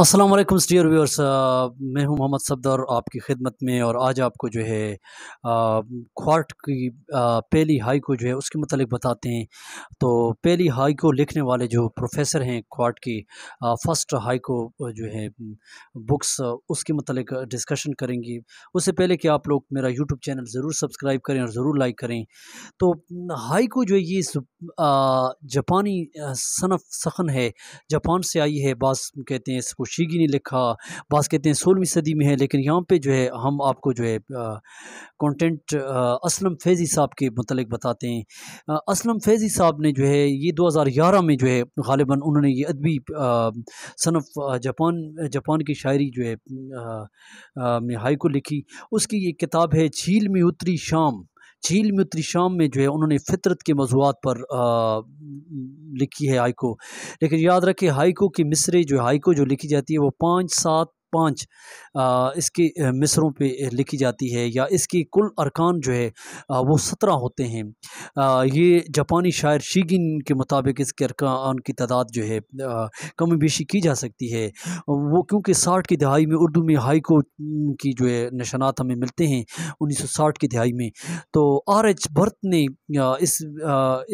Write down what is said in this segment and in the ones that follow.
अस्सलाम वालेकुम dear viewers मैं हूं मोहम्मद सफदर आपकी खिदमत में और आज आपको जो है क्वार्ट uh, की uh, पहली हाई को जो है उसके मतलब बताते हैं तो पहली हाई को लिखने वाले जो प्रोफेसर हैं क्वार्ट की फ़र्स्ट uh, हाई को जो है बुक्स um, उसके मतलब डिस्कशन करेंगे उससे पहले कि आप लोग मेरा यूट्यूब चैनल ज़रूर सब्सक्राइब करें और ज़रूर लाइक करें तो हाई um, को जो है ये जापानी सनफ सखन है जापान से आई है बास कहते हैं इसको खुशी ने लिखा बास कहते हैं सोलहवीं सदी में है लेकिन यहाँ पे जो है हम आपको जो है कंटेंट असलम फैज़ी साहब के मतलब बताते हैं असलम फैज़ी साहब ने जो है ये 2011 में जो है गालिबा उन्होंने ये अदबी सनफ जापान जापान की शायरी जो है हाई को लिखी उसकी ये किताब है झील में उतरी शाम झील में उतरी शाम में जो है उन्होंने फितरत के मौजूद पर आ, लिखी है हाइको लेकिन याद रखें हाइको की मिसरे जो हाइको जो लिखी जाती है वो पाँच सात पाँच इसके मिसरों पे लिखी जाती है या इसकी कुल अरकान जो है वो सत्रह होते हैं ये जापानी शायर शीगिन के मुताबिक इसके अरकान की तादाद जो है कम बेशी की जा सकती है वो क्योंकि साठ की दहाई में उर्दू में हाइको की जो है निशानात हमें मिलते हैं उन्नीस सौ साठ की दहाई में तो आर एच बर्थ ने इस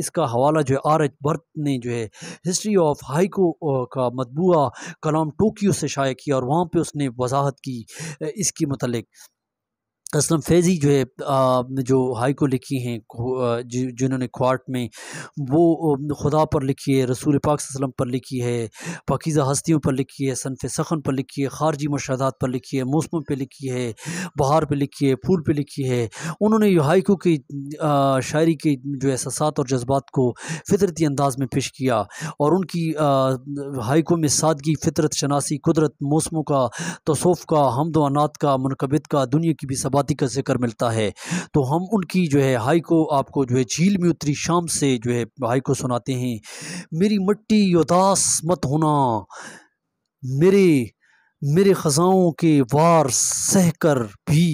इसका हवाला जो है आर एच बर्थ ने जो है हिस्ट्री ऑफ हाइको का मतबूा कलाम टोक्यो से शाया किया और वहाँ पर उसने वजाहत की इसके मतलब असलम फैज़ी जो है आ, जो हाई को लिखी हैं जिन्होंने क्वार्ट में वो खुदा पर लिखी है रसूल पाक वसलम पर लिखी है पाकिज़ा हस्तियों पर लिखी है सनफ़ सखन पर लिखी है खारजी मुशादात पर लिखी है मौसमों पर लिखी है बहार पर लिखी है फूल पर लिखी है उन्होंने हाइकों की आ, शायरी के जो एहसास और जज्बात को फितरती अंदाज में पेश किया और उनकी हाइकों में सादगी फ़ितरत शनासी कुदरत मौसमों का तसोफ़ का हमदोनात का मनकबित का दुनिया की भी सबा आबादी का जिक्र मिलता है तो हम उनकी जो है हाई को आपको जो है झील में उतरी शाम से जो है हाई को सुनाते हैं मेरी मट्टी उदास मत होना मेरे मेरे ख़जाओं के वार सह कर भी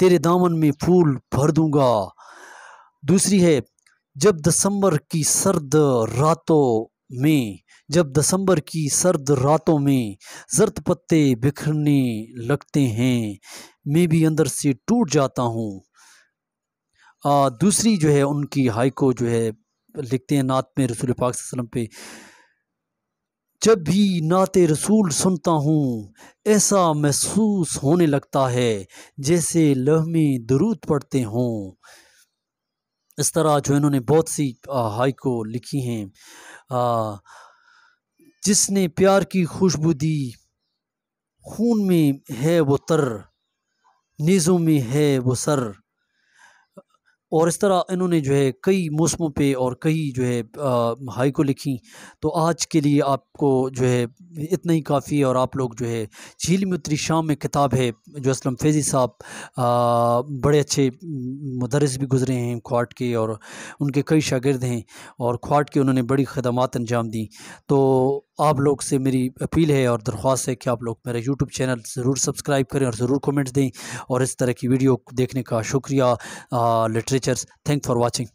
तेरे दामन में फूल भर दूंगा दूसरी है जब दिसंबर की सर्द रातों में जब दिसंबर की सर्द रातों में जर्द पत्ते बिखरने लगते हैं मैं भी अंदर से टूट जाता हूँ दूसरी जो है उनकी हाई को जो है लिखते हैं नात में रसूल पाक वसलम पे जब भी नात रसूल सुनता हूँ ऐसा महसूस होने लगता है जैसे लहमे दरूद पढ़ते हों इस तरह जो इन्होंने बहुत सी हाई को लिखी हैं जिसने प्यार की खुशबू दी खून में है वो तर में है वो सर और इस तरह इन्होंने जो है कई मौसमों पे और कई जो है हाई को लिखी तो आज के लिए आपको जो है इतना ही काफ़ी और आप लोग जो है झील में उतरी शाम में किताब है जो असलम फैज़ी साहब बड़े अच्छे मदरस भी गुजरे हैं ख्वाट के और उनके कई शागिर्द हैं और ख्वाट के उन्होंने बड़ी खदमात अंजाम दी तो आप लोग से मेरी अपील है और दरख्वास्त है कि आप लोग मेरा यूट्यूब चैनल ज़रूर सब्सक्राइब करें और ज़रूर कमेंट्स दें और इस तरह की वीडियो देखने का शुक्रिया लिटरेचर्स थैंक फॉर वॉचिंग